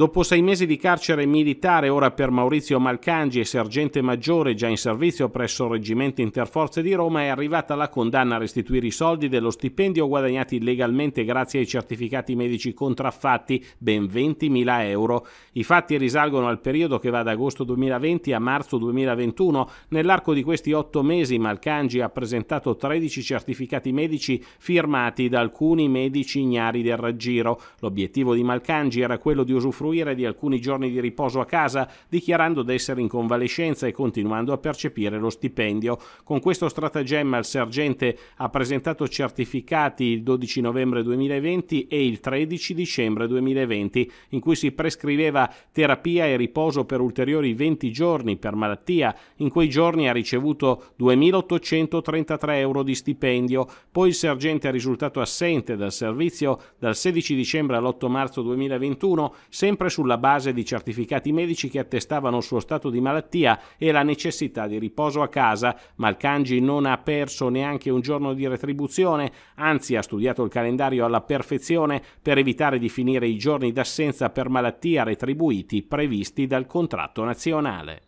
Dopo sei mesi di carcere militare, ora per Maurizio Malcangi, sergente maggiore già in servizio presso il Reggimento Interforze di Roma, è arrivata la condanna a restituire i soldi dello stipendio guadagnati illegalmente grazie ai certificati medici contraffatti, ben 20.000 euro. I fatti risalgono al periodo che va da agosto 2020 a marzo 2021. Nell'arco di questi otto mesi Malcangi ha presentato 13 certificati medici firmati da alcuni medici ignari del raggiro. L'obiettivo di Malcangi era quello di usufruire usufruire di alcuni giorni di riposo a casa, dichiarando d'essere in convalescenza e continuando a percepire lo stipendio. Con questo stratagemma il sergente ha presentato certificati il 12 novembre 2020 e il 13 dicembre 2020, in cui si prescriveva terapia e riposo per ulteriori 20 giorni per malattia. In quei giorni ha ricevuto 2.833 euro di stipendio. Poi il sergente è risultato assente dal servizio dal 16 dicembre all'8 marzo 2021, sempre sempre sulla base di certificati medici che attestavano il suo stato di malattia e la necessità di riposo a casa, ma il Kanji non ha perso neanche un giorno di retribuzione, anzi ha studiato il calendario alla perfezione per evitare di finire i giorni d'assenza per malattia retribuiti previsti dal contratto nazionale.